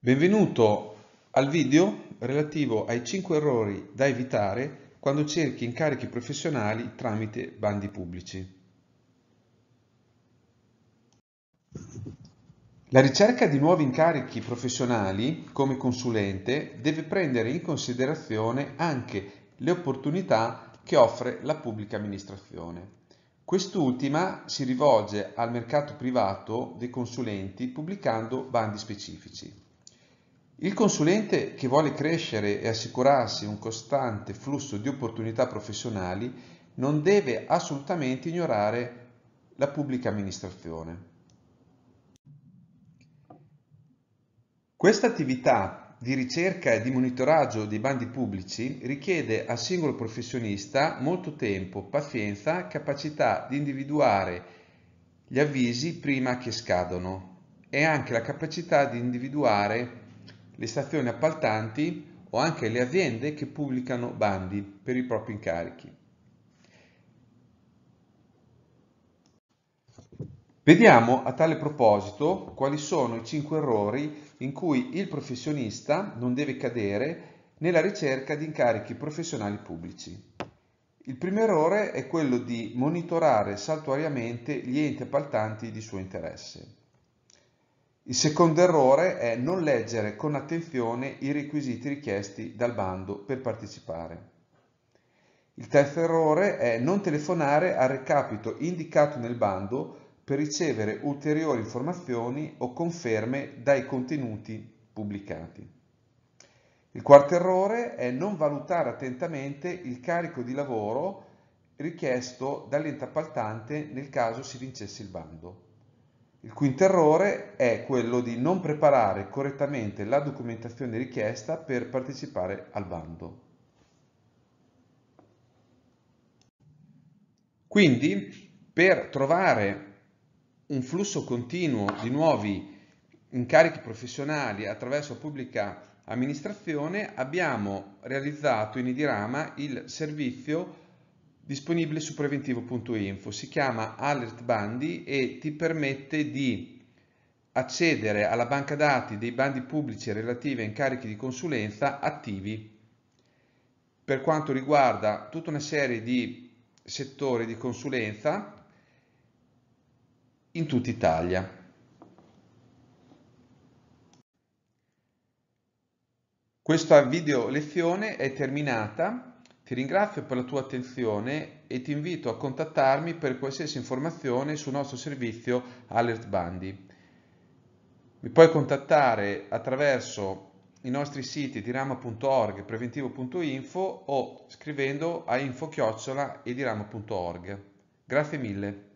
Benvenuto al video relativo ai 5 errori da evitare quando cerchi incarichi professionali tramite bandi pubblici. La ricerca di nuovi incarichi professionali come consulente deve prendere in considerazione anche le opportunità che offre la pubblica amministrazione. Quest'ultima si rivolge al mercato privato dei consulenti pubblicando bandi specifici. Il consulente che vuole crescere e assicurarsi un costante flusso di opportunità professionali non deve assolutamente ignorare la pubblica amministrazione. Questa attività di ricerca e di monitoraggio dei bandi pubblici richiede al singolo professionista molto tempo, pazienza, capacità di individuare gli avvisi prima che scadano e anche la capacità di individuare le stazioni appaltanti o anche le aziende che pubblicano bandi per i propri incarichi. Vediamo a tale proposito quali sono i 5 errori in cui il professionista non deve cadere nella ricerca di incarichi professionali pubblici. Il primo errore è quello di monitorare saltuariamente gli enti appaltanti di suo interesse. Il secondo errore è non leggere con attenzione i requisiti richiesti dal bando per partecipare. Il terzo errore è non telefonare al recapito indicato nel bando per ricevere ulteriori informazioni o conferme dai contenuti pubblicati. Il quarto errore è non valutare attentamente il carico di lavoro richiesto dall'ente appaltante nel caso si vincesse il bando. Il quinto errore è quello di non preparare correttamente la documentazione richiesta per partecipare al bando. Quindi, per trovare un flusso continuo di nuovi incarichi professionali attraverso la pubblica amministrazione, abbiamo realizzato in Idirama il servizio disponibile su preventivo.info. Si chiama Alert Bandi e ti permette di accedere alla banca dati dei bandi pubblici relativi a incarichi di consulenza attivi per quanto riguarda tutta una serie di settori di consulenza in tutta Italia. Questa video lezione è terminata ti ringrazio per la tua attenzione e ti invito a contattarmi per qualsiasi informazione sul nostro servizio Alert Bandi. Mi puoi contattare attraverso i nostri siti dirama.org, preventivo.info o scrivendo a info-edirama.org. Grazie mille.